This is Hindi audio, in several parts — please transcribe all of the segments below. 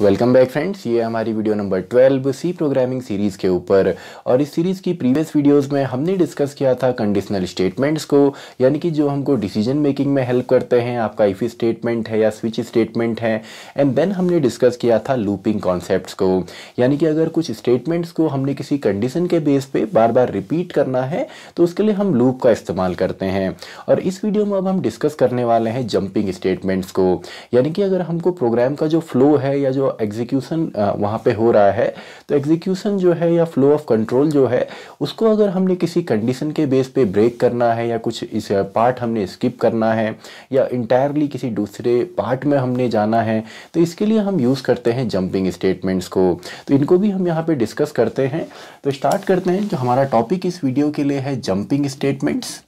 वेलकम बैक फ्रेंड्स ये हमारी video number 12 C programming series के ऊपर और इस सीरीज़ की प्रीवियस वीडियोस में हमने डिस्कस किया था कंडीशनल स्टेटमेंट्स को यानी कि जो हमको डिसीजन मेकिंग में हेल्प करते हैं आपका इफ़ी स्टेटमेंट है या स्विच स्टेटमेंट है एंड देन हमने डिस्कस किया था लूपिंग कॉन्सेप्ट को यानी कि अगर कुछ स्टेटमेंट्स को हमने किसी कंडीशन के बेस पर बार बार रिपीट करना है तो उसके लिए हम लूप का इस्तेमाल करते हैं और इस वीडियो में अब हम डिस्कस करने वाले हैं जंपिंग स्टेटमेंट्स को यानी कि अगर हमको प्रोग्राम का जो फ्लो है या जो जो एग्जीक्यूसन uh, वहाँ पे हो रहा है तो एग्जीक्यूशन जो है या फ्लो ऑफ कंट्रोल जो है उसको अगर हमने किसी कंडीशन के बेस पे ब्रेक करना है या कुछ इस पार्ट uh, हमने स्किप करना है या इंटायरली किसी दूसरे पार्ट में हमने जाना है तो इसके लिए हम यूज़ करते हैं जंपिंग स्टेटमेंट्स को तो इनको भी हम यहाँ पर डिस्कस करते हैं तो स्टार्ट करते हैं जो हमारा टॉपिक इस वीडियो के लिए है जंपिंग स्टेटमेंट्स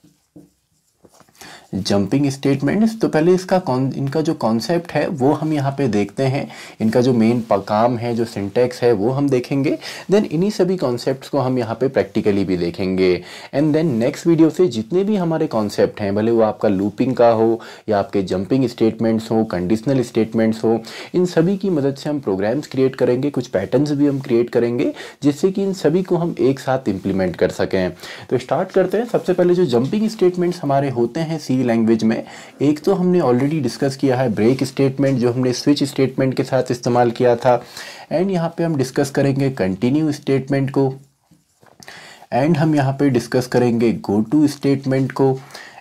जंपिंग स्टेटमेंट्स तो पहले इसका कौन इनका जो कॉन्सेप्ट है वो हम यहाँ पे देखते हैं इनका जो मेन काम है जो सिंटेक्स है वो हम देखेंगे देन इन्हीं सभी कॉन्सेप्ट्स को हम यहाँ पे प्रैक्टिकली भी देखेंगे एंड देन नेक्स्ट वीडियो से जितने भी हमारे कॉन्सेप्ट हैं भले वो आपका लूपिंग का हो या आपके जंपिंग स्टेटमेंट्स हो कंडीशनल स्टेटमेंट्स हो इन सभी की मदद से हम प्रोग्राम्स क्रिएट करेंगे कुछ पैटर्नस भी हम क्रिएट करेंगे जिससे कि इन सभी को हम एक साथ इम्प्लीमेंट कर सकें तो स्टार्ट करते हैं सबसे पहले जो जंपिंग स्टेटमेंट्स हमारे होते हैं सी लैंग्वेज में एक तो हमने ऑलरेडी डिस्कस किया है ब्रेक स्टेटमेंट जो हमने स्विच स्टेटमेंट के साथ इस्तेमाल किया था एंड यहाँ पे हम डिस्कस करेंगे कंटिन्यू स्टेटमेंट को एंड हम यहाँ पे डिस्कस करेंगे गो टू स्टेटमेंट को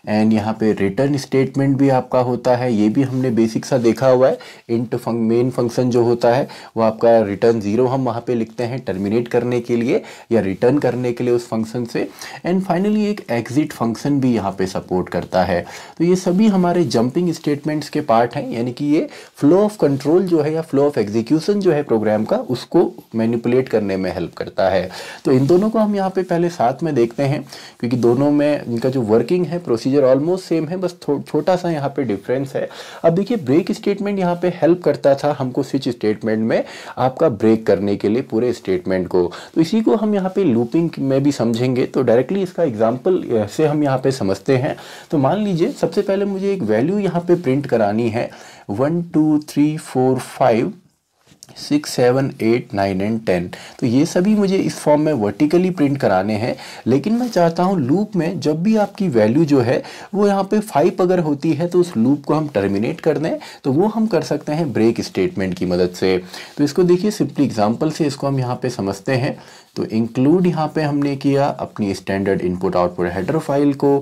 एंड यहाँ पे रिटर्न स्टेटमेंट भी आपका होता है ये भी हमने बेसिक सा देखा हुआ है इंट फंक मेन फंक्शन जो होता है वो आपका रिटर्न ज़ीरो हम वहाँ पे लिखते हैं टर्मिनेट करने के लिए या रिटर्न करने के लिए उस फंक्शन से एंड फाइनली एक एग्जिट फंक्शन भी यहाँ पे सपोर्ट करता है तो ये सभी हमारे जंपिंग स्टेटमेंट्स के पार्ट हैं यानी कि ये फ्लो ऑफ कंट्रोल जो है या फ्लो ऑफ एग्जीक्यूशन जो है प्रोग्राम का उसको मैनिपुलेट करने में हेल्प करता है तो इन दोनों को हम यहाँ पे पहले साथ में देखते हैं क्योंकि दोनों में इनका जो वर्किंग है प्रोसीजर प्रोसीजर ऑलमोस्ट सेम है बस छोटा सा यहाँ पे डिफरेंस है अब देखिए ब्रेक स्टेटमेंट यहाँ पे हेल्प करता था हमको स्विच स्टेटमेंट में आपका ब्रेक करने के लिए पूरे स्टेटमेंट को तो इसी को हम यहाँ पे लूपिंग में भी समझेंगे तो डायरेक्टली इसका एग्जाम्पल से हम यहाँ पे समझते हैं तो मान लीजिए सबसे पहले मुझे एक वैल्यू यहाँ पे प्रिंट करानी है one two three four five six seven eight nine and ten तो ये सभी मुझे इस फॉर्म में वर्टिकली प्रिंट कराने हैं लेकिन मैं चाहता हूँ लूप में जब भी आपकी वैल्यू जो है वो यहाँ पे फाइव अगर होती है तो उस लूप को हम टर्मिनेट कर दें तो वो हम कर सकते हैं ब्रेक स्टेटमेंट की मदद से तो इसको देखिए सिंपली एग्जाम्पल से इसको हम यहाँ पर समझते हैं तो इंक्लूड यहाँ पर हमने किया अपनी standard input output header file को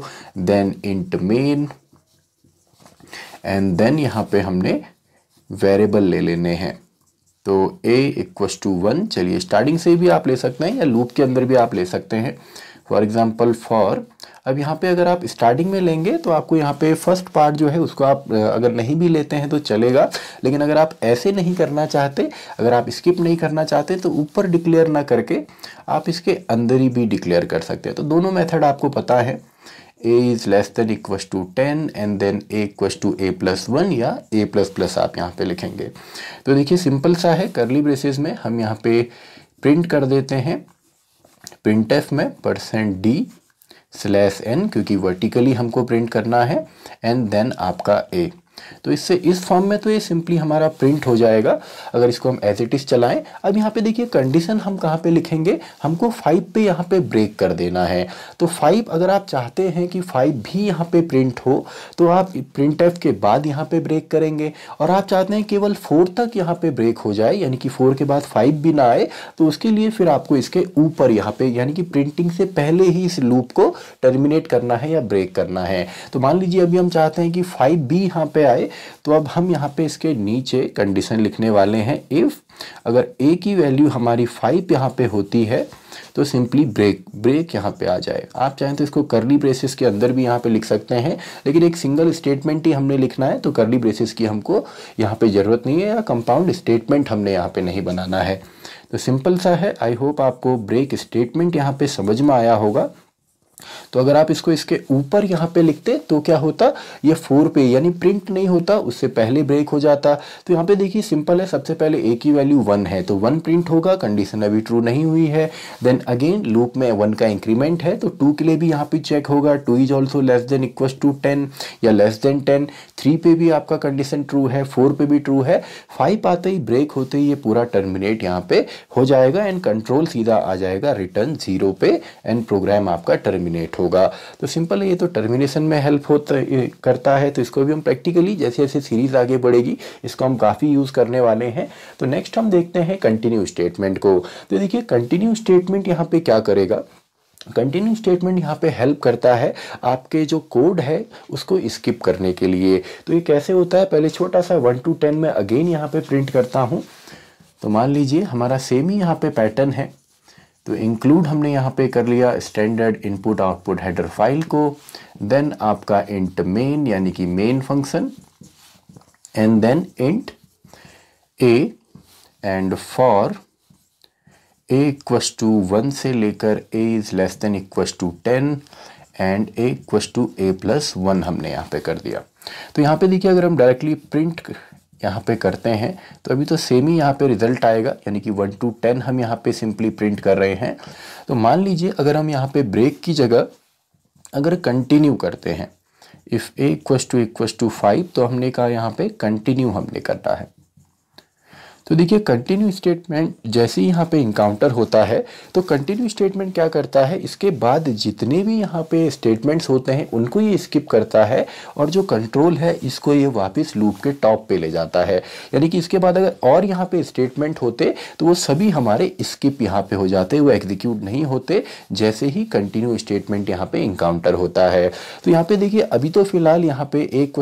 then int main and then यहाँ पर हमने वेरेबल ले लेने हैं तो a इक्वस टू वन चलिए स्टार्टिंग से भी आप ले सकते हैं या लूप के अंदर भी आप ले सकते हैं फॉर एग्जाम्पल फॉर अब यहाँ पे अगर आप स्टार्टिंग में लेंगे तो आपको यहाँ पे फर्स्ट पार्ट जो है उसको आप अगर नहीं भी लेते हैं तो चलेगा लेकिन अगर आप ऐसे नहीं करना चाहते अगर आप स्किप नहीं करना चाहते तो ऊपर डिक्लेयर ना करके आप इसके अंदर ही भी डिक्लेयर कर सकते हैं तो दोनों मेथड आपको पता है a is less than equal to ten and then a equals to a plus one या a प्लस प्लस आप यहाँ पे लिखेंगे तो देखिए सिंपल सा है करली ब्रेसेस में हम यहाँ पे प्रिंट कर देते हैं प्रिंट एफ में परसेंट डी स्लैश एन क्योंकि वर्टिकली हमको प्रिंट करना है एंड देन आपका ए तो इससे इस फॉर्म में तो ये सिंपली हमारा प्रिंट हो जाएगा अगर इसको हम एज इट इज़ चलाएं अब यहाँ पे देखिए कंडीशन हम कहाँ पे लिखेंगे हमको फाइव पे यहाँ पे ब्रेक कर देना है तो फाइव अगर आप चाहते हैं कि फाइव भी यहाँ पे प्रिंट हो तो आप प्रिंट एफ के बाद यहाँ पे ब्रेक करेंगे और आप चाहते हैं केवल फोर तक यहाँ पे ब्रेक हो जाए यानी कि फोर के बाद फाइव भी ना आए तो उसके लिए फिर आपको इसके ऊपर यहाँ पे यानी कि प्रिंटिंग से पहले ही इस लूप को टर्मिनेट करना है या ब्रेक करना है तो मान लीजिए अभी हम चाहते हैं कि फाइव भी यहाँ पे आए तो अब हम यहाँ पे इसके नीचे कंडीशन लिखने वाले हैं इफ़ अगर ए की वैल्यू हमारी फाइव यहाँ पे होती है तो सिंपली ब्रेक ब्रेक यहाँ पे आ जाए आप चाहें तो इसको करली ब्रेसेस के अंदर भी यहाँ पे लिख सकते हैं लेकिन एक सिंगल स्टेटमेंट ही हमने लिखना है तो करली ब्रेसेस की हमको यहाँ पे ज़रूरत नहीं है या कंपाउंड स्टेटमेंट हमने यहाँ पे नहीं बनाना है तो सिंपल सा है आई होप आपको ब्रेक स्टेटमेंट यहाँ पे समझ में आया होगा तो अगर आप इसको इसके ऊपर यहाँ पे लिखते तो क्या होता ये फोर पे यानी प्रिंट नहीं होता उससे पहले ब्रेक हो जाता तो यहाँ पे देखिए सिंपल है सबसे पहले ए की वैल्यू वन है तो वन प्रिंट होगा कंडीशन अभी ट्रू नहीं हुई है देन अगेन लूप में वन का इंक्रीमेंट है तो टू के लिए भी यहाँ पे चेक होगा two is also less than equal to ten या लेस देन टेन थ्री पे भी आपका कंडीशन ट्रू है फोर पे भी ट्रू है फाइव आते ही ब्रेक होते ही ये पूरा टर्मिनेट यहाँ पे हो जाएगा एंड कंट्रोल सीधा आ जाएगा रिटर्न जीरो पे एंड प्रोग्राम आपका टर्मिनेट टर्मिनेट होगा तो सिंपल है ये तो टर्मिनेशन में हेल्प होता करता है तो इसको भी हम प्रैक्टिकली जैसे जैसे सीरीज़ आगे बढ़ेगी इसको हम काफ़ी यूज़ करने वाले हैं तो नेक्स्ट हम देखते हैं कंटिन्यू स्टेटमेंट को तो देखिए कंटिन्यू स्टेटमेंट यहाँ पे क्या करेगा कंटिन्यू स्टेटमेंट यहाँ पे हेल्प करता है आपके जो कोड है उसको स्किप करने के लिए तो ये कैसे होता है पहले छोटा सा वन टू टेन में अगेन यहाँ पे प्रिंट करता हूँ तो मान लीजिए हमारा सेम ही यहाँ पे पैटर्न है तो इंक्लूड हमने यहाँ पे कर लिया standard input output header file को देन आपका इंट मेन यानी कि main function and then int a and for a equals to one से लेकर a is less than equals to ten and a equals to a plus one हमने यहाँ पे कर दिया तो यहाँ पे देखिए अगर हम डायरेक्टली प्रिंट यहाँ पे करते हैं तो अभी तो सेम ही यहाँ पे रिजल्ट आएगा यानी कि वन टू टेन हम यहाँ पे सिंपली प्रिंट कर रहे हैं तो मान लीजिए अगर हम यहाँ पे ब्रेक की जगह अगर कंटिन्यू करते हैं if a equal to equal to five तो हमने कहा यहाँ पे कंटिन्यू हमने करना है तो देखिए कंटिन्यू स्टेटमेंट जैसे ही यहाँ पे इंकाउंटर होता है तो कंटिन्यू स्टेटमेंट क्या करता है इसके बाद जितने भी यहाँ पे स्टेटमेंट्स होते हैं उनको ये स्किप करता है और जो कंट्रोल है इसको ये वापस लूप के टॉप पे ले जाता है यानी कि इसके बाद अगर और यहाँ पे स्टेटमेंट होते तो वो सभी हमारे स्किप यहाँ पे हो जाते वो एग्जीक्यूट नहीं होते जैसे ही कंटिन्यू स्टेटमेंट यहाँ पर इंकाउंटर होता है तो यहाँ पर देखिए अभी तो फिलहाल यहाँ पर एक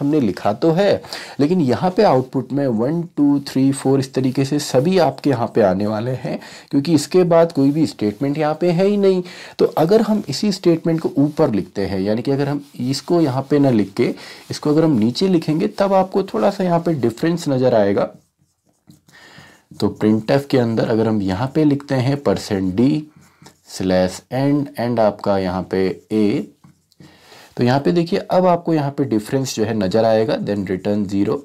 हमने लिखा तो है लेकिन यहाँ पर आउटपुट में वन टू थ्री फोर इस तरीके से सभी आपके यहाँ पे आने वाले हैं क्योंकि इसके बाद कोई भी स्टेटमेंट यहाँ पे है ही नहीं तो अगर हम इसी स्टेटमेंट को ऊपर लिखते हैं यानी कि अगर हम इसको यहाँ पे ना लिख के इसको अगर हम नीचे लिखेंगे तब आपको थोड़ा सा यहाँ पे डिफरेंस नज़र आएगा तो प्रिंट के अंदर अगर हम यहाँ पे लिखते हैं percent d slash and and आपका यहाँ पे ए तो यहाँ पे देखिए अब आपको यहाँ पे डिफरेंस जो है नज़र आएगा then return zero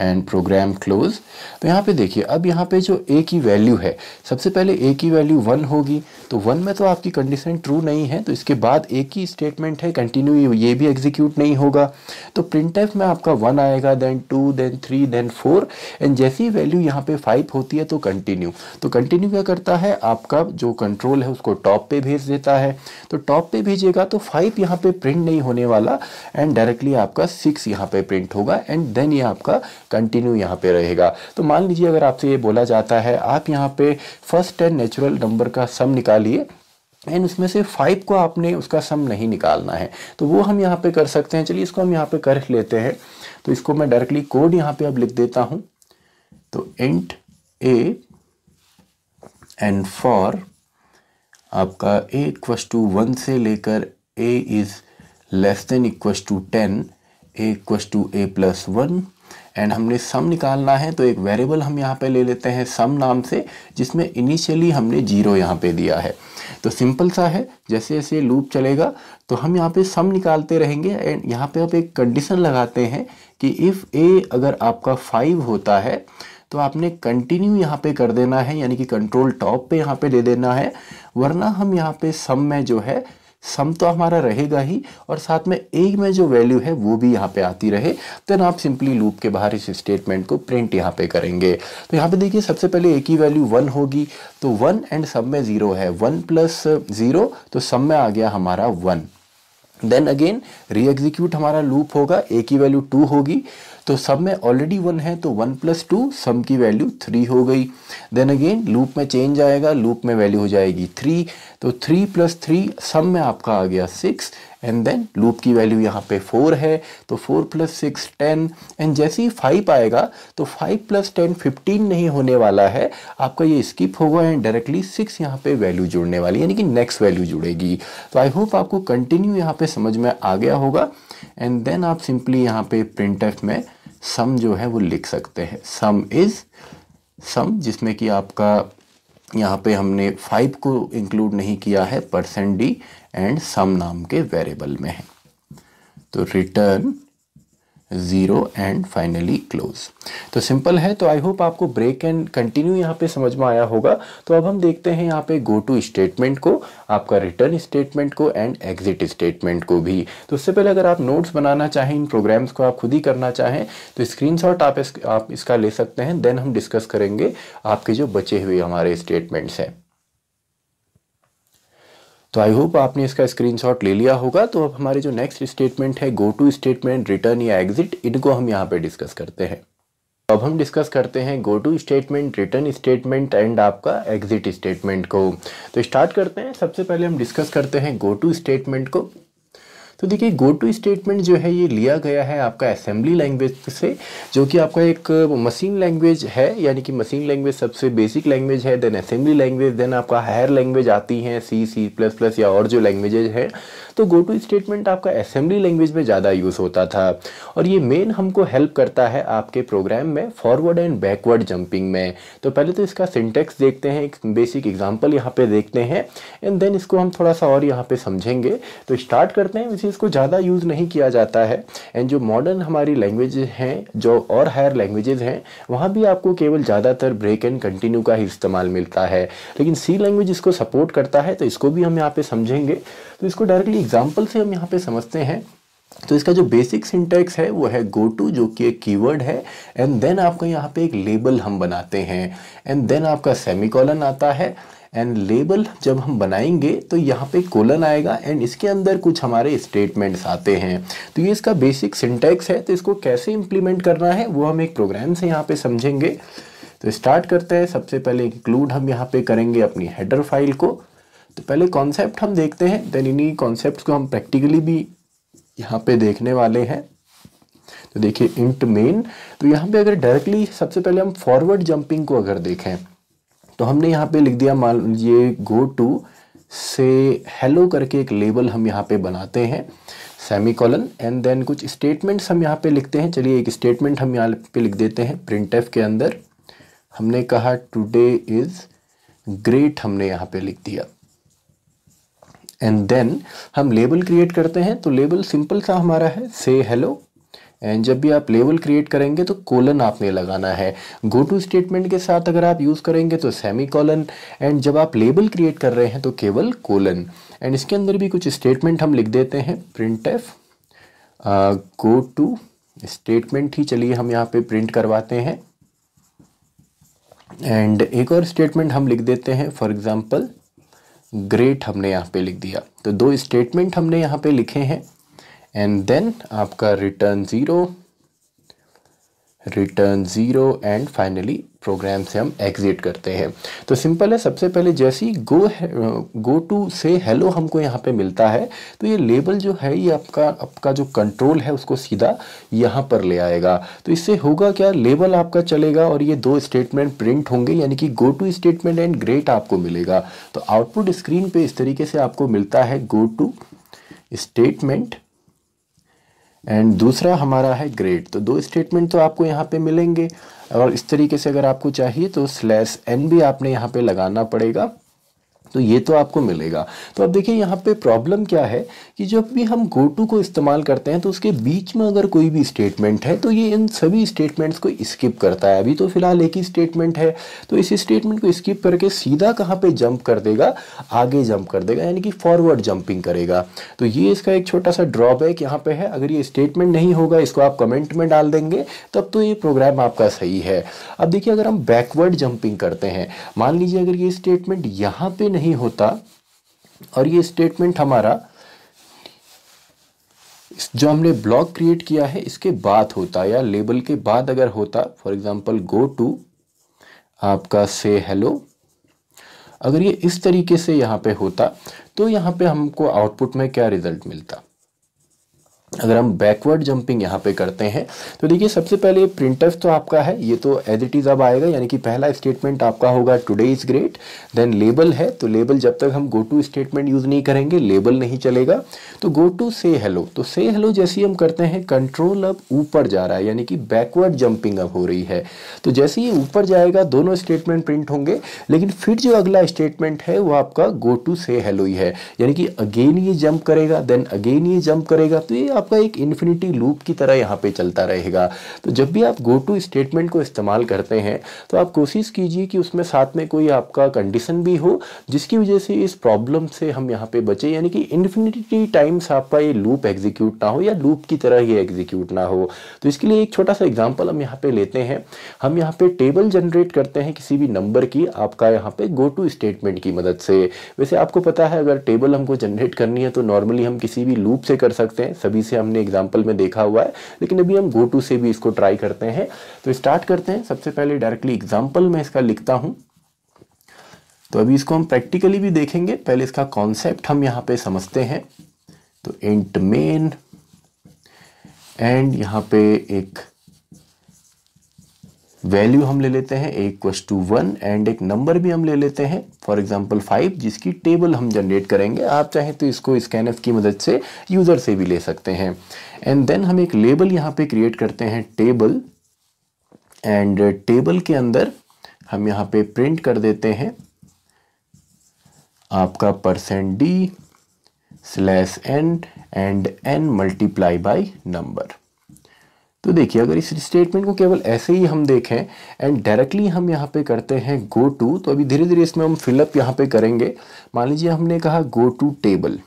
and program close तो यहाँ पे देखिए अब यहाँ पे जो ए की वैल्यू है सबसे पहले ए की वैल्यू वन होगी तो वन में तो आपकी कंडीशन ट्रू नहीं है तो इसके बाद ए की स्टेटमेंट है कंटिन्यू ये भी एग्जीक्यूट नहीं होगा तो प्रिंट एफ में आपका वन आएगा then two then three then four and जैसी वैल्यू यहाँ पे फाइव होती है तो कंटिन्यू तो कंटिन्यू क्या करता है आपका जो कंट्रोल है उसको टॉप पे भेज देता है तो टॉप पे भेजेगा तो फाइव यहाँ पे प्रिंट नहीं होने वाला एंड डायरेक्टली आपका सिक्स यहाँ पे प्रिंट होगा एंड देन ये आपका कंटिन्यू यहाँ पे रहेगा तो मान लीजिए अगर आपसे ये बोला जाता है आप यहाँ पे फर्स्ट टेन नेचुरल नंबर का सम निकालिए एंड उसमें से फाइव को आपने उसका सम नहीं निकालना है तो वो हम यहाँ पे कर सकते हैं चलिए इसको हम यहाँ पे कर लेते हैं तो इसको मैं डायरेक्टली कोड यहाँ पे अब लिख देता हूँ तो इंट ए एंड फॉर आपका ए इक्वस टू वन से लेकर a is less than equals to ten a equals to a plus one and हमने सम निकालना है तो एक वेरिएबल हम यहाँ पे ले लेते हैं सम नाम से जिसमें इनिशियली हमने जीरो यहाँ पे दिया है तो सिंपल सा है जैसे जैसे लूप चलेगा तो हम यहाँ पे सम निकालते रहेंगे एंड यहाँ पे आप एक कंडीशन लगाते हैं कि इफ़ ए अगर आपका फाइव होता है तो आपने कंटिन्यू यहाँ पे कर देना है यानी कि कंट्रोल टॉप पे यहाँ पे दे देना है वरना हम यहाँ पे सम में जो है सम तो हमारा रहेगा ही और साथ में ए में जो वैल्यू है वो भी यहाँ पे आती रहे देन आप सिंपली लूप के बाहर इस स्टेटमेंट को प्रिंट यहाँ पे करेंगे तो यहाँ पे देखिए सबसे पहले ए की वैल्यू वन होगी तो वन एंड सब में ज़ीरो है वन प्लस ज़ीरो तो सम में आ गया हमारा one then again re execute हमारा लूप होगा ए की वैल्यू टू होगी तो सब में ऑलरेडी वन है तो वन प्लस टू सम की वैल्यू थ्री हो गई देन अगेन लूप में चेंज आएगा लूप में वैल्यू हो जाएगी थ्री तो थ्री प्लस थ्री सम में आपका आ गया सिक्स एंड देन लूप की वैल्यू यहाँ पे फोर है तो four plus six ten and जैसे ही फाइव आएगा तो फाइव प्लस टेन फिफ्टीन नहीं होने वाला है आपका ये स्किप होगा एंड डायरेक्टली सिक्स यहाँ पे वैल्यू जुड़ने वाली यानी कि नेक्स्ट वैल्यू जुड़ेगी तो आई होप आपको कंटिन्यू यहाँ पे समझ में आ गया होगा एंड देन आप सिंपली यहाँ पे प्रिंट में सम जो है वो लिख सकते हैं सम इज़ सम जिसमें कि आपका यहाँ पे हमने फाइव को इंक्लूड नहीं किया है परसेंट डी एंड सम नाम के वेरिएबल में है तो return zero and finally close तो सिंपल है तो आई होप आपको ब्रेक एंड कंटिन्यू यहाँ पे समझ में आया होगा तो अब हम देखते हैं यहाँ पे गो टू स्टेटमेंट को आपका रिटर्न स्टेटमेंट को एंड एग्जिट स्टेटमेंट को भी तो उससे पहले अगर आप नोट्स बनाना चाहें इन प्रोग्राम्स को आप खुद ही करना चाहें तो स्क्रीन आप इस, आप इसका ले सकते हैं देन हम डिस्कस करेंगे आपके जो बचे हुए हमारे स्टेटमेंट्स हैं तो आई होप आपने इसका स्क्रीनशॉट ले लिया होगा तो अब हमारे जो नेक्स्ट स्टेटमेंट है गो टू स्टेटमेंट रिटर्न या एग्जिट इनको हम यहाँ पे डिस्कस करते हैं अब हम डिस्कस करते हैं go to statement return statement and आपका एग्जिट स्टेटमेंट को तो स्टार्ट करते हैं सबसे पहले हम डिस्कस करते हैं गो टू स्टेटमेंट को तो देखिए गो टू स्टेटमेंट जो है ये लिया गया है आपका असेंबली लैंग्वेज से जो कि आपका एक मशीन लैंग्वेज है यानी कि मशीन लैंग्वेज सबसे बेसिक लैंग्वेज है देन असेंबली लैंग्वेज देन आपका हायर लैंग्वेज आती है सी सी प्लस प्लस या और जो लैंग्वेजेज हैं तो गो टू स्टेटमेंट आपका असेंबली लैंग्वेज में ज़्यादा यूज़ होता था और ये मेन हमको हेल्प करता है आपके प्रोग्राम में फॉरवर्ड एंड बैकवर्ड जंपिंग में तो पहले तो इसका सिंटेक्स देखते हैं एक बेसिक एग्जाम्पल यहाँ पर देखते हैं एंड देन इसको हम थोड़ा सा और यहाँ पे समझेंगे तो स्टार्ट करते हैं चीज़ को ज़्यादा यूज़ नहीं किया जाता है एंड जो मॉडर्न हमारी लैंग्वेज हैं जो और हायर लैंग्वेजेज हैं वहाँ भी आपको केवल ज़्यादातर ब्रेक एंड कंटिन्यू का ही इस्तेमाल मिलता है लेकिन सी लैंग्वेज इसको सपोर्ट करता है तो इसको भी हम यहाँ पर समझेंगे तो इसको डायरेक्टली एग्जाम्पल से हम यहाँ पर समझते हैं तो इसका जो बेसिक सिंटैक्स है वो है गो टू जो कि एक कीवर्ड है एंड देन आपका यहाँ पे एक लेबल हम बनाते हैं एंड देन आपका कॉलन आता है एंड लेबल जब हम बनाएंगे तो यहाँ पे कोलन आएगा एंड इसके अंदर कुछ हमारे स्टेटमेंट्स आते हैं तो ये इसका बेसिक सिंटैक्स है तो इसको कैसे इम्प्लीमेंट करना है वो हम एक प्रोग्राम से यहाँ पे समझेंगे तो स्टार्ट करते हैं सबसे पहले इंक्लूड हम यहाँ पे करेंगे अपनी हेडर फाइल को तो पहले कॉन्सेप्ट हम देखते हैं देन इन्हीं कॉन्सेप्ट को हम प्रैक्टिकली भी यहाँ पे देखने वाले हैं तो देखिए इंट मेन तो यहाँ पे अगर डायरेक्टली सबसे पहले हम फॉरवर्ड जंपिंग को अगर देखें तो हमने यहाँ पे लिख दिया मान लीजिए गो टू से हेलो करके एक लेबल हम यहाँ पे बनाते हैं सेमी कॉलन एंड देन कुछ स्टेटमेंट्स हम यहाँ पे लिखते हैं चलिए एक स्टेटमेंट हम यहाँ पे लिख देते हैं प्रिंट के अंदर हमने कहा टुडे इज़ ग्रेट हमने यहाँ पे लिख दिया एंड देन हम लेबल क्रिएट करते हैं तो लेबल सिंपल सा हमारा है से हेलो एंड जब भी आप लेवल क्रिएट करेंगे तो कोलन आपने लगाना है गो टू स्टेटमेंट के साथ अगर आप यूज़ करेंगे तो सेमी कॉलन एंड जब आप लेबल क्रिएट कर रहे हैं तो केवल कोलन एंड इसके अंदर भी कुछ स्टेटमेंट हम लिख देते हैं print f go to statement ही चलिए हम यहाँ पे प्रिंट करवाते हैं एंड एक और स्टेटमेंट हम लिख देते हैं फॉर एग्ज़ाम्पल ग्रेट हमने यहाँ पे लिख दिया तो दो स्टेटमेंट हमने यहाँ पे लिखे हैं एंड देन आपका return zero return zero and finally program से हम एग्ज़िट करते हैं तो सिंपल है सबसे पहले जैसे ही गो गो टू से हेलो हमको यहाँ पे मिलता है तो ये लेबल जो है ये आपका आपका जो कंट्रोल है उसको सीधा यहाँ पर ले आएगा तो इससे होगा क्या लेबल आपका चलेगा और ये दो स्टेटमेंट प्रिंट होंगे यानी कि go to statement and great आपको मिलेगा तो आउटपुट स्क्रीन पर इस तरीके से आपको मिलता है गो टू स्टेटमेंट एंड दूसरा हमारा है ग्रेड तो दो स्टेटमेंट तो आपको यहाँ पे मिलेंगे और इस तरीके से अगर आपको चाहिए तो स्लैश एन भी आपने यहाँ पे लगाना पड़ेगा तो ये तो आपको मिलेगा तो अब देखिए यहाँ पे प्रॉब्लम क्या है कि जब भी हम गो टू को इस्तेमाल करते हैं तो उसके बीच में अगर कोई भी स्टेटमेंट है तो ये इन सभी स्टेटमेंट्स को स्किप करता है अभी तो फिलहाल एक ही स्टेटमेंट है तो इस स्टेटमेंट को स्किप करके सीधा कहाँ पर जंप कर देगा आगे जंप कर देगा यानी कि फॉरवर्ड जंपिंग करेगा तो ये इसका एक छोटा सा ड्रॉबैक यहाँ पर है अगर ये स्टेटमेंट नहीं होगा इसको आप कमेंट में डाल देंगे तब तो ये प्रोग्राम आपका सही है अब देखिए अगर हम बैकवर्ड जंपिंग करते हैं मान लीजिए अगर ये स्टेटमेंट यहाँ पर नहीं नहीं होता और ये स्टेटमेंट हमारा जो हमने ब्लॉक क्रिएट किया है इसके बाद होता या लेबल के बाद अगर होता फॉर एग्जांपल गो टू आपका से हेलो अगर ये इस तरीके से यहाँ पे होता तो यहाँ पे हमको आउटपुट में क्या रिजल्ट मिलता अगर हम बैकवर्ड जंपिंग यहाँ पे करते हैं तो देखिए सबसे पहले प्रिंट तो आपका है ये तो एज इट इज़ अब आएगा यानी कि पहला स्टेटमेंट आपका होगा today is great then label है तो लेबल जब तक हम गो टू स्टेटमेंट यूज़ नहीं करेंगे लेबल नहीं चलेगा तो गो टू से हेलो तो से हेलो जैसे ही हम करते हैं कंट्रोल अब ऊपर जा रहा है यानी कि बैकवर्ड जंपिंग अब हो रही है तो जैसे ही ऊपर जाएगा दोनों स्टेटमेंट प्रिंट होंगे लेकिन फिर जो अगला स्टेटमेंट है वो आपका गो टू से हेलो ही है यानी कि अगेन ये जंप करेगा देन अगेन ये जंप करेगा तो ये आप आपका एक इन्फिनिटी लूप की तरह यहाँ पे चलता रहेगा तो जब भी आप गो टू स्टेटमेंट को इस्तेमाल करते हैं तो आप कोशिश कीजिए कि उसमें साथ में कोई आपका कंडीशन भी हो जिसकी वजह से इस प्रॉब्लम से हम यहाँ पे बचे यानी कि इन्फिनिटी टाइम्स आपका ये लूप एग्जीक्यूट ना हो या लूप की तरह ही एग्जीक्यूट ना हो तो इसके लिए एक छोटा सा एग्जाम्पल हम यहाँ पे लेते हैं हम यहाँ पे टेबल जनरेट करते हैं किसी भी नंबर की आपका यहाँ पे गो टू स्टेटमेंट की मदद से वैसे आपको पता है अगर टेबल हमको जनरेट करनी है तो नॉर्मली हम किसी भी लूप से कर सकते हैं सभी से जैसे हमने एग्जाम्पल में देखा हुआ है लेकिन अभी हम गो टू से भी इसको ट्राई करते हैं तो स्टार्ट करते हैं सबसे पहले डायरेक्टली एग्जाम्पल में इसका लिखता हूँ तो अभी इसको हम प्रैक्टिकली भी देखेंगे पहले इसका कॉन्सेप्ट हम यहाँ पे समझते हैं तो इंट मेन एंड यहाँ पे एक वैल्यू हम ले लेते हैं एक क्वस टू वन एंड एक नंबर भी हम ले लेते हैं फॉर एग्जांपल फाइव जिसकी टेबल हम जनरेट करेंगे आप चाहें तो इसको स्कैन की मदद से यूज़र से भी ले सकते हैं एंड देन हम एक लेबल यहाँ पे क्रिएट करते हैं टेबल एंड टेबल के अंदर हम यहाँ पे प्रिंट कर देते हैं आपका percent d slash n and n multiply by number तो देखिए अगर इस स्टेटमेंट को केवल ऐसे ही हम देखें एंड डायरेक्टली हम यहाँ पे करते हैं गो टू तो अभी धीरे धीरे इसमें हम फिलअप यहाँ पे करेंगे मान लीजिए हमने कहा गो टू टेबल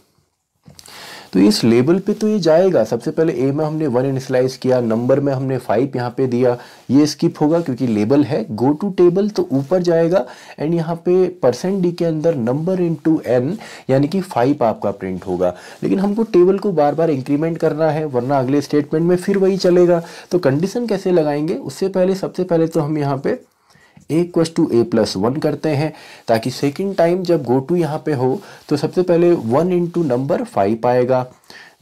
तो इस लेबल पे तो ये जाएगा सबसे पहले ए में हमने वन इनिशलाइज किया नंबर में हमने फाइव यहाँ पे दिया ये स्किप होगा क्योंकि लेबल है गो टू टेबल तो ऊपर जाएगा एंड यहाँ पे परसेंट डी के अंदर नंबर इन टू एन यानी कि फाइव आपका प्रिंट होगा लेकिन हमको टेबल को बार बार इंक्रीमेंट करना है वरना अगले स्टेटमेंट में फिर वही चलेगा तो कंडीशन कैसे लगाएंगे उससे पहले सबसे पहले तो हम यहाँ पे equals to a plus one करते हैं ताकि सेकेंड टाइम जब गो टू यहाँ पे हो तो सबसे पहले वन इंटू नंबर फाइव आएगा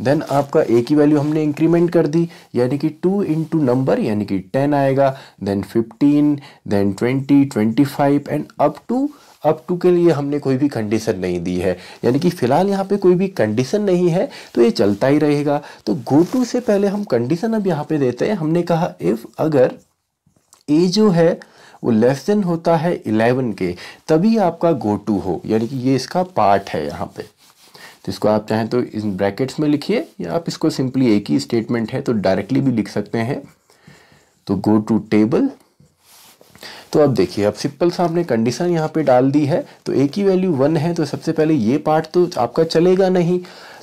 देन आपका ए की वैल्यू हमने इंक्रीमेंट कर दी यानी कि टू इंटू नंबर यानी कि टेन आएगा then fifteen then twenty twenty five and up to up to के लिए हमने कोई भी कंडीशन नहीं दी है यानी कि फिलहाल यहाँ पे कोई भी कंडीशन नहीं है तो ये चलता ही रहेगा तो गो टू से पहले हम कंडीशन अब यहाँ पे देते हैं हमने कहा इफ़ अगर ए जो है वो लेस देन होता है इलेवन के तभी आपका गो टू हो यानी कि ये इसका पार्ट है यहाँ पे तो इसको आप चाहें तो इन ब्रैकेट्स में लिखिए या आप इसको सिंपली एक ही स्टेटमेंट है तो डायरेक्टली भी लिख सकते हैं तो गो टू टेबल तो अब देखिए अब सिंपल सा आपने कंडीशन यहाँ पे डाल दी है तो ए की वैल्यू वन है तो सबसे पहले ये पार्ट तो आपका चलेगा नहीं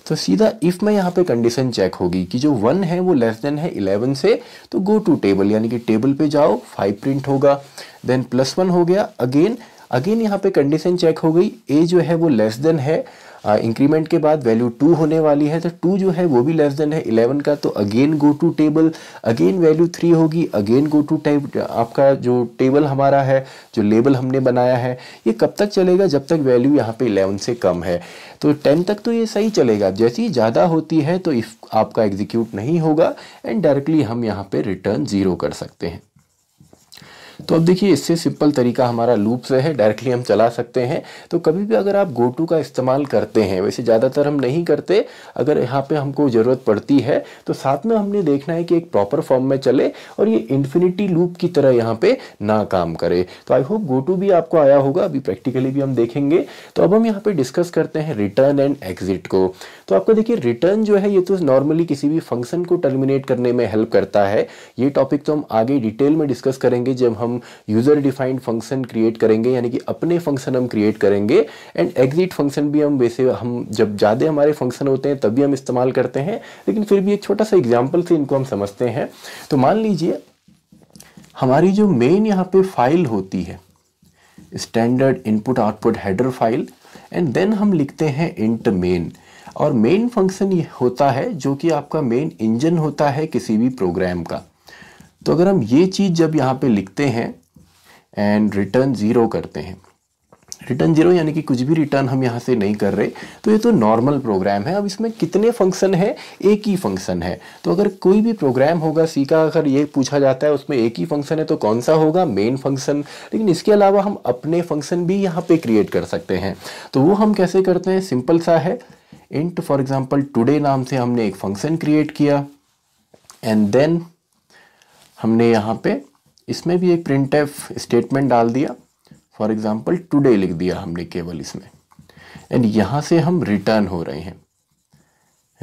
तो सीधा इफ़ में यहाँ पे कंडीशन चेक होगी कि जो वन है वो लेस देन है इलेवन से तो गो टू टेबल यानी कि टेबल पे जाओ फाइव प्रिंट होगा देन प्लस वन हो गया अगेन अगेन यहाँ पे कंडीशन चेक हो गई ए जो है वो लेस देन है इंक्रीमेंट के बाद वैल्यू टू होने वाली है तो टू जो है वो भी लेस देन है इलेवन का तो again go to table again value three होगी अगेन गो टू टाइप आपका जो टेबल हमारा है जो लेबल हमने बनाया है ये कब तक चलेगा जब तक वैल्यू यहाँ पे इलेवन से कम है तो टेन तक तो ये सही चलेगा जैसे ही ज़्यादा होती है तो इफ आपका एग्जीक्यूट नहीं होगा एंड डायरेक्टली हम यहाँ पर रिटर्न ज़ीरो कर सकते हैं तो अब देखिए इससे सिंपल तरीका हमारा लूप से है डायरेक्टली हम चला सकते हैं तो कभी भी अगर आप गो टू का इस्तेमाल करते हैं वैसे ज़्यादातर हम नहीं करते अगर यहाँ पे हमको ज़रूरत पड़ती है तो साथ में हमने देखना है कि एक प्रॉपर फॉर्म में चले और ये इन्फिनिटी लूप की तरह यहाँ पर ना काम करे तो आई होप गो टू भी आपको आया होगा अभी प्रैक्टिकली भी हम देखेंगे तो अब हम यहाँ पे डिस्कस करते हैं रिटर्न एंड एग्जिट को तो आपको देखिए रिटर्न जो है ये तो नॉर्मली किसी भी फंक्शन को टर्मिनेट करने में हेल्प करता है ये टॉपिक तो हम आगे डिटेल में डिस्कस करेंगे जब हम यूज़र डिफाइंड फंक्शन क्रिएट करेंगे यानी कि अपने फंक्शन हम क्रिएट करेंगे एंड एग्जिट फंक्शन भी हम वैसे हम जब ज़्यादा हमारे फंक्शन होते हैं तभी हम इस्तेमाल करते हैं लेकिन फिर भी एक छोटा सा एग्जाम्पल से इनको हम समझते हैं तो मान लीजिए हमारी जो मेन यहाँ पे फाइल होती है standard input output header file and then हम लिखते हैं इंट मेन और मेन फंक्शन ये होता है जो कि आपका मेन इंजन होता है किसी भी प्रोग्राम का तो अगर हम ये चीज़ जब यहाँ पे लिखते हैं एंड रिटर्न ज़ीरो करते हैं रिटर्न जीरो यानी कि कुछ भी रिटर्न हम यहाँ से नहीं कर रहे तो ये तो नॉर्मल प्रोग्राम है अब इसमें कितने फंक्शन है एक ही फंक्शन है तो अगर कोई भी प्रोग्राम होगा सी का अगर ये पूछा जाता है उसमें एक ही फंक्शन है तो कौन सा होगा मेन फंक्शन लेकिन इसके अलावा हम अपने फंक्शन भी यहाँ पे क्रिएट कर सकते हैं तो वो हम कैसे करते हैं सिंपल सा है इंट फॉर एग्जाम्पल टूडे नाम से हमने एक फंक्शन क्रिएट किया एंड देन हमने यहाँ पे इसमें भी एक प्रिंट एफ स्टेटमेंट डाल दिया फॉर एग्जाम्पल टुडे लिख दिया हमने केवल इसमें एंड यहाँ से हम रिटर्न हो रहे हैं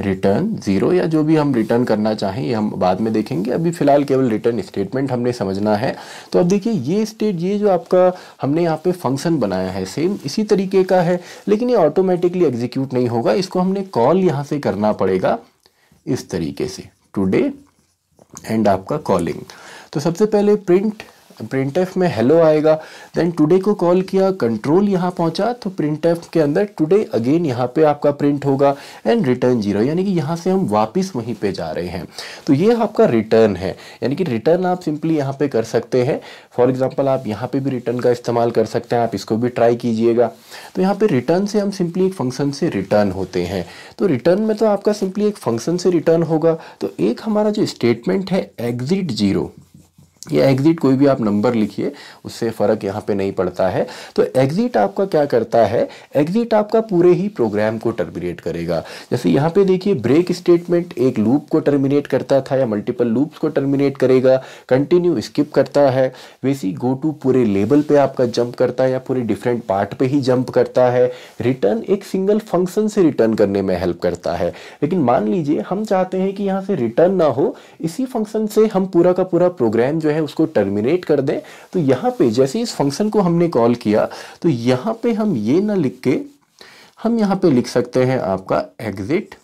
रिटर्न ज़ीरो या जो भी हम रिटर्न करना चाहें ये हम बाद में देखेंगे अभी फ़िलहाल केवल रिटर्न स्टेटमेंट हमने समझना है तो अब देखिए ये स्टेट ये जो आपका हमने यहाँ पे फंक्शन बनाया है सेम इसी तरीके का है लेकिन ये ऑटोमेटिकली एग्जीक्यूट नहीं होगा इसको हमने कॉल यहाँ से करना पड़ेगा इस तरीके से टुडे एंड आपका कॉलिंग तो सबसे पहले प्रिंट प्रिंट में हेलो आएगा देन टुडे को कॉल किया कंट्रोल यहाँ पहुँचा तो प्रिंट के अंदर टुडे अगेन यहाँ पे आपका प्रिंट होगा एंड रिटर्न जीरो यानी कि यहाँ से हम वापस वहीं पे जा रहे हैं तो ये आपका रिटर्न है यानी कि रिटर्न आप सिंपली यहाँ पे कर सकते हैं फॉर एग्जाम्पल आप यहाँ पे भी रिटर्न का इस्तेमाल कर सकते हैं आप इसको भी ट्राई कीजिएगा तो यहाँ पे रिटर्न से हम सिंपली एक फंक्शन से रिटर्न होते हैं तो रिटर्न में तो आपका सिंपली एक फंक्शन से रिटर्न होगा तो एक हमारा जो स्टेटमेंट है एग्जिट जीरो या एग्जिट कोई भी आप नंबर लिखिए उससे फ़र्क यहाँ पे नहीं पड़ता है तो एग्जिट आपका क्या करता है एग्जिट आपका पूरे ही प्रोग्राम को टर्मिनेट करेगा जैसे यहाँ पे देखिए ब्रेक स्टेटमेंट एक लूप को टर्मिनेट करता था या मल्टीपल लूप्स को टर्मिनेट करेगा कंटिन्यू स्किप करता है वैसे ही गो टू पूरे लेबल पर आपका जंप करता है या पूरे डिफरेंट पार्ट पर ही जंप करता है रिटर्न एक सिंगल फंक्शन से रिटर्न करने में हेल्प करता है लेकिन मान लीजिए हम चाहते हैं कि यहाँ से रिटर्न ना हो इसी फंक्शन से हम पूरा का पूरा प्रोग्राम जो है है उसको टर्मिनेट कर दें तो यहाँ पे जैसे इस फंक्शन को हमने कॉल किया तो यहाँ पे हम ये ना लिख के हम यहाँ पे लिख सकते हैं आपका एग्जिट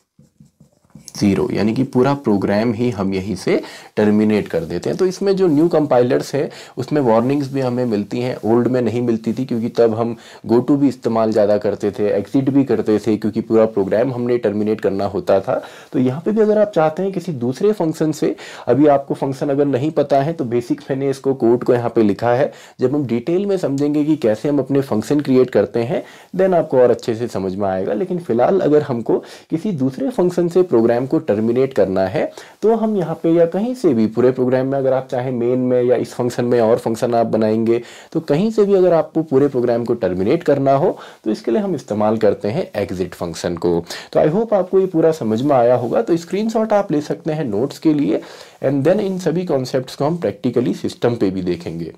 ज़ीरो यानी कि पूरा प्रोग्राम ही हम यहीं से टर्मिनेट कर देते हैं तो इसमें जो न्यू कंपाइलर्स हैं उसमें वार्निंग्स भी हमें मिलती हैं ओल्ड में नहीं मिलती थी क्योंकि तब हम गो टू भी इस्तेमाल ज़्यादा करते थे एग्जिट भी करते थे क्योंकि पूरा प्रोग्राम हमने टर्मिनेट करना होता था तो यहाँ पर भी अगर आप चाहते हैं किसी दूसरे फंक्शन से अभी आपको फंक्शन अगर नहीं पता है तो बेसिक मैंने इसको कोड को यहाँ पर लिखा है जब हम डिटेल में समझेंगे कि कैसे हम अपने फंक्शन क्रिएट करते हैं देन आपको और अच्छे से समझ में आएगा लेकिन फिलहाल अगर हमको किसी दूसरे फंक्शन से प्रोग्राम प्रोग्राम को टर्मिनेट करना है तो हम यहाँ पे या कहीं से भी पूरे प्रोग्राम में अगर आप चाहे मेन में या इस फंक्शन में और फंक्शन आप बनाएंगे तो कहीं से भी अगर आपको पूरे प्रोग्राम को टर्मिनेट करना हो तो इसके लिए हम इस्तेमाल करते हैं एग्जिट फंक्शन को तो आई होप आपको ये पूरा समझ में आया होगा तो स्क्रीन आप ले सकते हैं नोट्स के लिए एंड देन इन सभी कॉन्सेप्ट को हम प्रैक्टिकली सिस्टम पे भी देखेंगे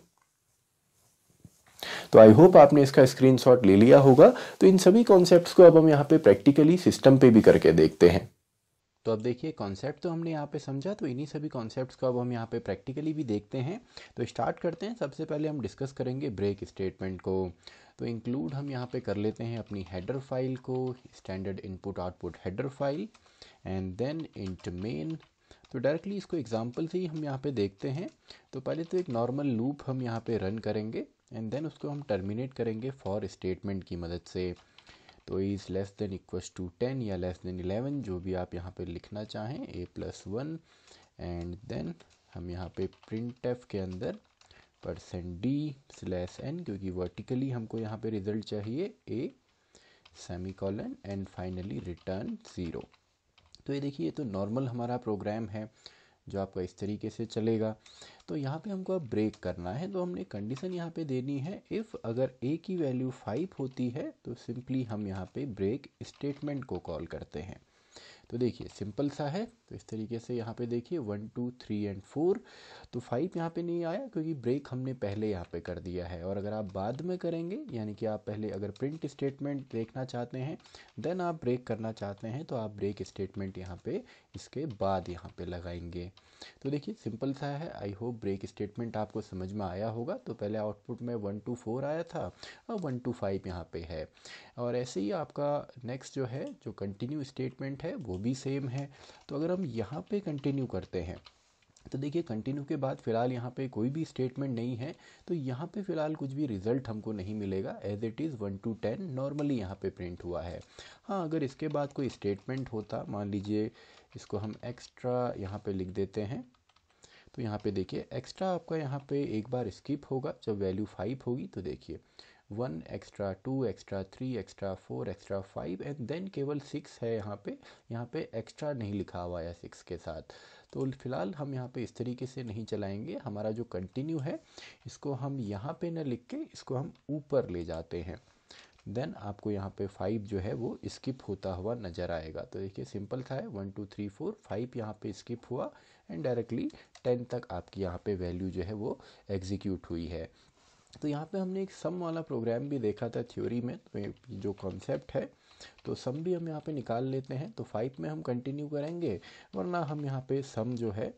तो आई होप आपने इसका स्क्रीनशॉट ले लिया होगा तो इन सभी कॉन्सेप्ट्स को अब हम यहाँ पे प्रैक्टिकली सिस्टम पे भी करके देखते हैं तो अब देखिए कॉन्सेप्ट तो हमने यहाँ पे समझा तो इन्हीं सभी कॉन्सेप्ट को अब हम यहाँ पे प्रैक्टिकली भी देखते हैं तो स्टार्ट करते हैं सबसे पहले हम डिस्कस करेंगे ब्रेक स्टेटमेंट को तो इंक्लूड हम यहाँ पे कर लेते हैं अपनी हेडर फाइल को standard input output header file and then int main तो डायरेक्टली इसको एग्जाम्पल से ही हम यहाँ पे देखते हैं तो पहले तो एक नॉर्मल लूप हम यहाँ पे रन करेंगे एंड देन उसको हम टर्मिनेट करेंगे फॉर स्टेटमेंट की मदद से तो is less than equals to ten या लेस देन इलेवन जो भी आप यहाँ पे लिखना चाहें a plus one and then हम यहाँ पे प्रिंट एफ के अंदर परसेंट डी स्लैस एन क्योंकि वर्टिकली हमको यहाँ पे रिजल्ट चाहिए a semicolon and finally return zero तो ये देखिए ये तो नॉर्मल हमारा प्रोग्राम है जो आपका इस तरीके से चलेगा तो यहाँ पे हमको अब ब्रेक करना है तो हमने कंडीशन यहाँ पे देनी है इफ़ अगर ए की वैल्यू फाइव होती है तो सिंपली हम यहाँ पे ब्रेक स्टेटमेंट को कॉल करते हैं तो देखिए सिंपल सा है तो इस तरीके से यहाँ पे देखिए one two three and four तो फाइव यहाँ पे नहीं आया क्योंकि ब्रेक हमने पहले यहाँ पे कर दिया है और अगर आप बाद में करेंगे यानी कि आप पहले अगर प्रिंट स्टेटमेंट देखना चाहते हैं देन आप ब्रेक करना चाहते हैं तो आप ब्रेक स्टेटमेंट यहाँ पे इसके बाद यहाँ पे लगाएंगे तो देखिए सिंपल सा है आई होप ब्रेक स्टेटमेंट आपको समझ में आया होगा तो पहले आउटपुट में वन टू फोर आया था और वन टू फाइव यहाँ पर है और ऐसे ही आपका नेक्स्ट जो है जो कंटिन्यू स्टेटमेंट है वो भी सेम है तो अगर हम यहाँ पे कंटिन्यू करते हैं तो देखिए कंटिन्यू के बाद फ़िलहाल यहाँ पे कोई भी स्टेटमेंट नहीं है तो यहाँ पे फ़िलहाल कुछ भी रिजल्ट हमको नहीं मिलेगा as it is one two ten normally यहाँ पे प्रिंट हुआ है हाँ अगर इसके बाद कोई स्टेटमेंट होता मान लीजिए इसको हम एक्स्ट्रा यहाँ पे लिख देते हैं तो यहाँ पे देखिए एक्स्ट्रा आपका यहाँ पे एक बार स्किप होगा जब वैल्यू फाइव होगी तो देखिए one extra two extra three extra four extra five and then केवल सिक्स है यहाँ पे यहाँ पे एक्स्ट्रा नहीं लिखा हुआ है सिक्स के साथ तो फिलहाल हम यहाँ पे इस तरीके से नहीं चलाएंगे हमारा जो कंटिन्यू है इसको हम यहाँ पे ना लिख के इसको हम ऊपर ले जाते हैं देन आपको यहाँ पे फाइव जो है वो स्किप होता हुआ नज़र आएगा तो देखिए सिंपल था है one two three four five यहाँ पे स्किप हुआ एंड डायरेक्टली टेन तक आपकी यहाँ पे वैल्यू जो है वो एग्जीक्यूट हुई है तो यहाँ पे हमने एक सम वाला प्रोग्राम भी देखा था थ्योरी में तो जो कॉन्सेप्ट है तो सम भी हम यहाँ पे निकाल लेते हैं तो फाइव में हम कंटिन्यू करेंगे वरना हम यहाँ पे सम जो है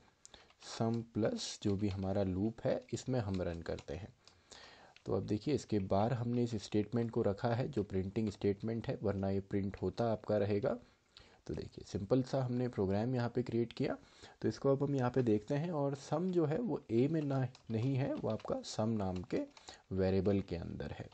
सम प्लस जो भी हमारा लूप है इसमें हम रन करते हैं तो अब देखिए इसके बाहर हमने इस स्टेटमेंट को रखा है जो प्रिंटिंग स्टेटमेंट है वरना ये प्रिंट होता आपका रहेगा तो देखिए सिंपल सा हमने प्रोग्राम यहाँ पे क्रिएट किया तो इसको अब हम यहाँ पे देखते हैं और सम जो है वो ए में ना नहीं है वो आपका सम नाम के वेरिएबल के अंदर है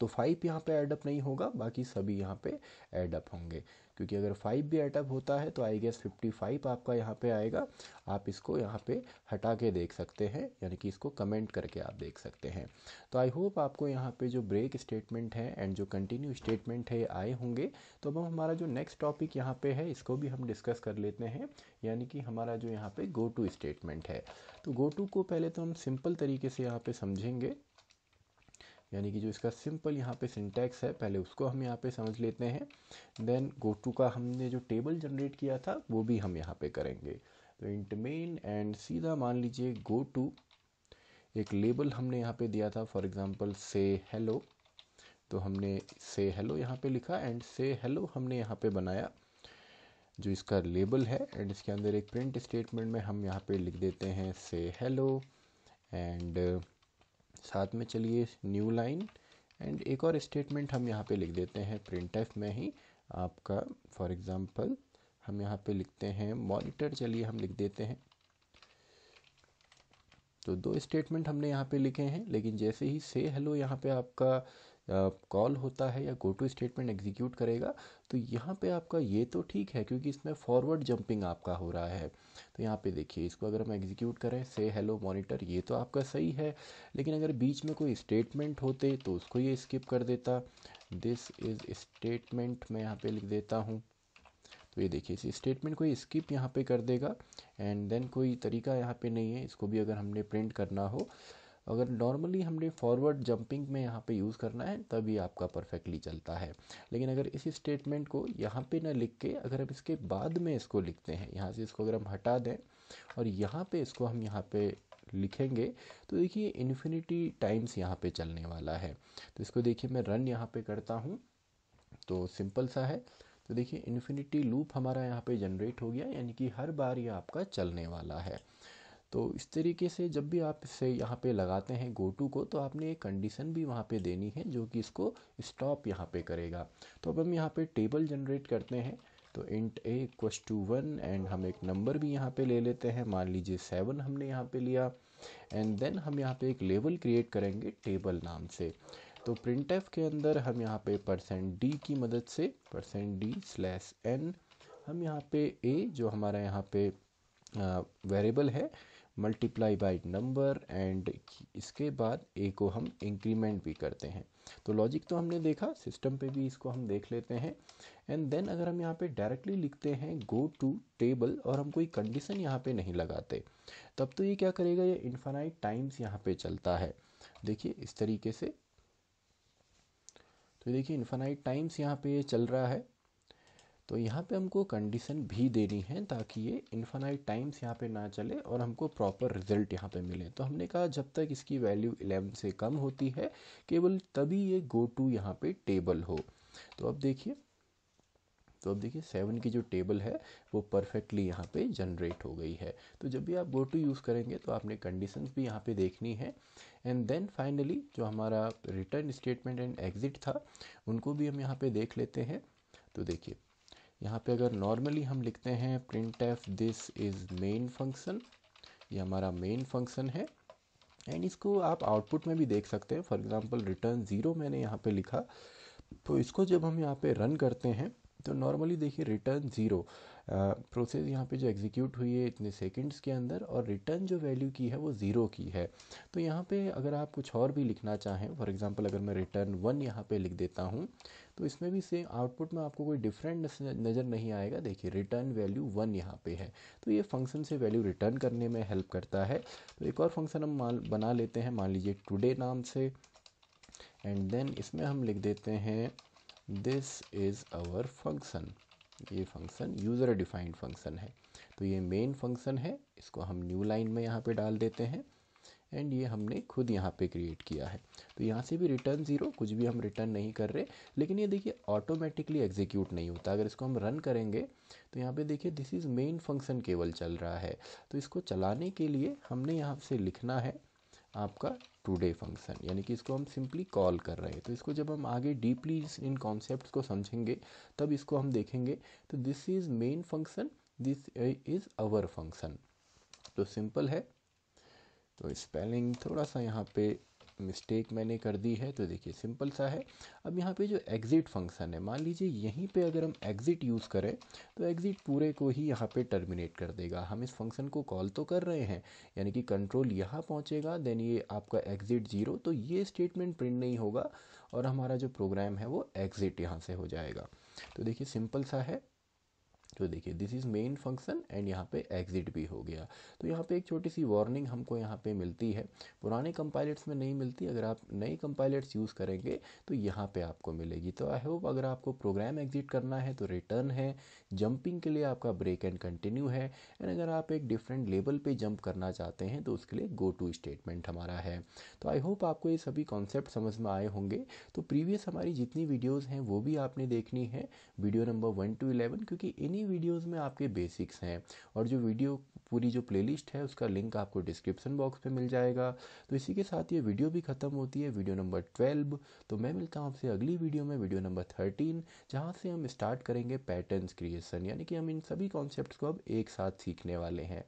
तो फाइव यहाँ पे एडअप नहीं होगा बाकी सभी यहाँ पे एडअप होंगे क्योंकि अगर फाइव भी एटअप होता है तो आई गेस फिफ्टी फाइव आपका यहाँ पे आएगा आप इसको यहाँ पे हटा के देख सकते हैं यानी कि इसको कमेंट करके आप देख सकते हैं तो आई होप आपको यहाँ पे जो ब्रेक स्टेटमेंट है एंड जो कंटिन्यू स्टेटमेंट है आए होंगे तो अब हमारा जो नेक्स्ट टॉपिक यहाँ पे है इसको भी हम डिस्कस कर लेते हैं यानी कि हमारा जो यहाँ पे गो टू स्टेटमेंट है तो गो टू को पहले तो हम सिंपल तरीके से यहाँ पे समझेंगे यानी कि जो इसका सिंपल यहाँ पे सिंटैक्स है पहले उसको हम यहाँ पे समझ लेते हैं देन गो टू का हमने जो टेबल जनरेट किया था वो भी हम यहाँ पे करेंगे तो इंट मेन एंड सीधा मान लीजिए गो टू एक लेबल हमने यहाँ पे दिया था फॉर एग्जांपल से हेलो तो हमने से हेलो यहाँ पे लिखा एंड से हेलो हमने यहाँ पे बनाया जो इसका लेबल है एंड इसके अंदर एक प्रिंट स्टेटमेंट में हम यहाँ पे लिख देते हैं से हेलो एंड साथ में चलिए न्यू लाइन एंड एक और स्टेटमेंट हम यहाँ पे लिख देते हैं प्रिंट में ही आपका फॉर एग्ज़ाम्पल हम यहाँ पे लिखते हैं मॉनिटर चलिए हम लिख देते हैं तो दो स्टेटमेंट हमने यहाँ पे लिखे हैं लेकिन जैसे ही से हेलो यहाँ पे आपका कॉल होता है या गो टू स्टेटमेंट एग्जीक्यूट करेगा तो यहाँ पे आपका ये तो ठीक है क्योंकि इसमें फॉरवर्ड जंपिंग आपका हो रहा है तो यहाँ पे देखिए इसको अगर हम एग्जीक्यूट करें से हेलो मॉनिटर ये तो आपका सही है लेकिन अगर बीच में कोई स्टेटमेंट होते तो उसको ये स्किप कर देता दिस इज़ स्टेटमेंट मैं यहाँ पर लिख देता हूँ तो ये देखिए इस स्टेटमेंट को स्किप यहाँ पे कर देगा एंड देन कोई तरीका यहाँ पे नहीं है इसको भी अगर हमने प्रिंट करना हो अगर नॉर्मली हमने फॉरवर्ड जंपिंग में यहाँ पे यूज़ करना है तभी आपका परफेक्टली चलता है लेकिन अगर इस स्टेटमेंट को यहाँ पे ना लिख के अगर हम इसके बाद में इसको लिखते हैं यहाँ से इसको अगर हम हटा दें और यहाँ पे इसको हम यहाँ पे लिखेंगे तो देखिए इन्फिनिटी टाइम्स यहाँ पे चलने वाला है तो इसको देखिए मैं रन यहाँ पे करता हूँ तो सिंपल सा है तो देखिए इन्फिनिटी लूप हमारा यहाँ पे जनरेट हो गया यानी कि हर बार ये आपका चलने वाला है तो इस तरीके से जब भी आप इसे यहाँ पे लगाते हैं गो टू को तो आपने एक कंडीशन भी वहाँ पे देनी है जो कि इसको स्टॉप यहाँ पे करेगा तो अब हम यहाँ पे टेबल जनरेट करते हैं तो int a equals to one and हम एक नंबर भी यहाँ पे ले लेते हैं मान लीजिए सेवन हमने यहाँ पे लिया एंड देन हम यहाँ पे एक लेवल क्रिएट करेंगे टेबल नाम से तो प्रिंट के अंदर हम यहाँ पे परसेंट डी की मदद से परसेंट डी स्लैश एन हम यहाँ पे ए जो हमारा यहाँ पे वेरिएबल है मल्टीप्लाई बाय नंबर एंड इसके बाद ए को हम इंक्रीमेंट भी करते हैं तो लॉजिक तो हमने देखा सिस्टम पे भी इसको हम देख लेते हैं एंड देन अगर हम यहाँ पे डायरेक्टली लिखते हैं गो टू टेबल और हम कोई कंडीशन यहाँ पे नहीं लगाते तब तो ये क्या करेगा ये इन्फानाइट टाइम्स यहाँ पे चलता है देखिए इस तरीके से तो देखिए इन्फानाइट टाइम्स यहाँ पे ये चल रहा है तो यहाँ पे हमको कंडीशन भी देनी है ताकि ये इन्फानाइट टाइम्स यहाँ पे ना चले और हमको प्रॉपर रिजल्ट यहाँ पे मिले तो हमने कहा जब तक इसकी वैल्यू 11 से कम होती है केवल तभी ये गो टू यहाँ पे टेबल हो तो अब देखिए तो अब देखिए सेवन की जो टेबल है वो परफेक्टली यहाँ पे जनरेट हो गई है तो जब भी आप गो टू यूज़ करेंगे तो आपने कंडीशंस भी यहाँ पे देखनी है एंड देन फाइनली जो हमारा रिटर्न स्टेटमेंट एंड एग्ज़िट था उनको भी हम यहाँ पे देख लेते हैं तो देखिए यहाँ पे अगर नॉर्मली हम लिखते हैं print f this is main function ये हमारा मेन फंक्शन है एंड इसको आप आउटपुट में भी देख सकते हैं फॉर एग्जांपल रिटर्न ज़ीरो मैंने यहाँ पे लिखा तो इसको जब हम यहाँ पे रन करते हैं तो नॉर्मली देखिए रिटर्न ज़ीरो प्रोसेस यहाँ पे जो एग्जीक्यूट हुई है इतने सेकंड्स के अंदर और रिटर्न जो वैल्यू की है वो ज़ीरो की है तो यहाँ पे अगर आप कुछ और भी लिखना चाहें फॉर एग्जांपल अगर मैं रिटर्न वन यहाँ पे लिख देता हूँ तो इसमें भी सेम आउटपुट में आपको कोई डिफरेंट नज़र नहीं आएगा देखिए रिटर्न वैल्यू वन यहाँ पे है तो ये फंक्शन से वैल्यू रिटर्न करने में हेल्प करता है तो एक और फंक्शन हम मान बना लेते हैं मान लीजिए टुडे नाम से एंड देन इसमें हम लिख देते हैं दिस इज़ आवर फंक्शन ये फंक्शन यूज़र डिफाइंड फंक्शन है तो ये मेन फंक्शन है इसको हम न्यू लाइन में यहाँ पे डाल देते हैं एंड ये हमने खुद यहाँ पे क्रिएट किया है तो यहाँ से भी रिटर्न ज़ीरो कुछ भी हम रिटर्न नहीं कर रहे लेकिन ये देखिए ऑटोमेटिकली एग्जीक्यूट नहीं होता अगर इसको हम रन करेंगे तो यहाँ पे देखिए दिस इज़ मेन फंक्शन केवल चल रहा है तो इसको चलाने के लिए हमने यहाँ से लिखना है आपका टुडे फंक्शन यानी कि इसको हम सिंपली कॉल कर रहे हैं तो इसको जब हम आगे डीपली इन कॉन्सेप्ट को समझेंगे तब इसको हम देखेंगे तो this is main function this is our function तो सिंपल है तो स्पेलिंग थोड़ा सा यहाँ पे मिस्टेक मैंने कर दी है तो देखिए सिंपल सा है अब यहाँ पे जो एग्ज़िट फंक्शन है मान लीजिए यहीं पे अगर हम एग्ज़िट यूज़ करें तो एग्ज़िट पूरे को ही यहाँ पे टर्मिनेट कर देगा हम इस फंक्शन को कॉल तो कर रहे हैं यानी कि कंट्रोल यहाँ पहुँचेगा देन ये आपका एग्ज़िट ज़ीरो तो ये स्टेटमेंट प्रिंट नहीं होगा और हमारा जो प्रोग्राम है वो एग्ज़िट यहाँ से हो जाएगा तो देखिए सिंपल सा है तो देखिए this is main function and यहाँ पे एग्ज़िट भी हो गया तो यहाँ पे एक छोटी सी वार्निंग हमको यहाँ पे मिलती है पुराने कंपाइलेट्स में नहीं मिलती अगर आप नए कंपाइलेट्स यूज़ करेंगे तो यहाँ पे आपको मिलेगी तो आई होप अगर आपको प्रोग्राम एग्ज़िट करना है तो रिटर्न है जंपिंग के लिए आपका ब्रेक एंड कंटिन्यू है एंड अगर आप एक डिफरेंट लेवल पर जंप करना चाहते हैं तो उसके लिए गो टू स्टेटमेंट हमारा है तो आई होप आपको ये सभी कॉन्सेप्ट समझ में आए होंगे तो प्रीवियस हमारी जितनी वीडियोज़ हैं वो भी आपने देखनी है video number one two eleven क्योंकि इन्हीं वीडियोस में आपके बेसिक्स हैं और जो वीडियो पूरी जो प्लेलिस्ट है उसका लिंक आपको डिस्क्रिप्शन बॉक्स में मिल जाएगा तो इसी के साथ ये वीडियो भी ख़त्म होती है वीडियो नंबर ट्वेल्व तो मैं मिलता हूँ आपसे अगली वीडियो में वीडियो नंबर थर्टीन जहाँ से हम स्टार्ट करेंगे पैटर्न्स क्रिएशन यानी कि हम इन सभी कॉन्सेप्ट को अब एक साथ सीखने वाले हैं